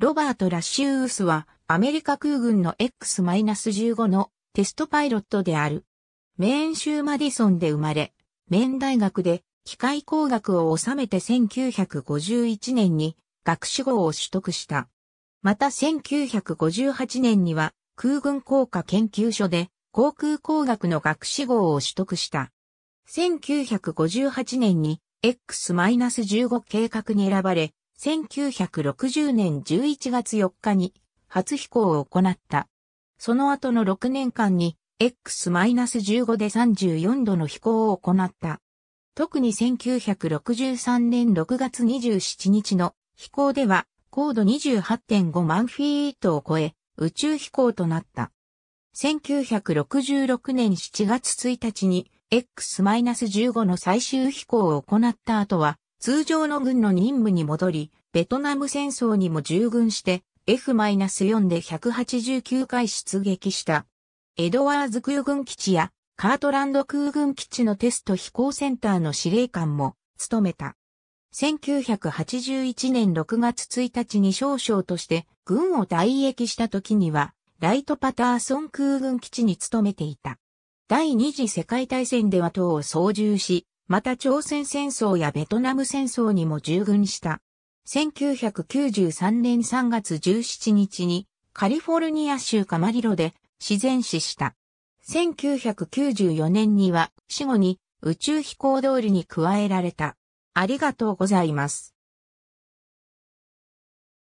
ロバート・ラッシュウースは、アメリカ空軍の X-15 のテストパイロットである。メーン州マディソンで生まれ、メーン大学で機械工学を収めて1951年に学士号を取得した。また1958年には空軍工科研究所で航空工学の学士号を取得した。1958年に X-15 計画に選ばれ、1960年11月4日に初飛行を行った。その後の6年間に X-15 で34度の飛行を行った。特に1963年6月27日の飛行では高度28.5万フィートを超え宇宙飛行となった。1966年7月1日に X-15 の最終飛行を行った後は通常の軍の任務に戻り、ベトナム戦争にも従軍して F-4 で189回出撃した。エドワーズ空軍基地やカートランド空軍基地のテスト飛行センターの司令官も務めた。1981年6月1日に少将として軍を退役した時には、ライトパターソン空軍基地に勤めていた。第二次世界大戦では党を操縦し、また朝鮮戦争やベトナム戦争にも従軍した。1993年3月17日にカリフォルニア州カマリロで自然死した。1994年には死後に宇宙飛行通りに加えられた。ありがとうございます。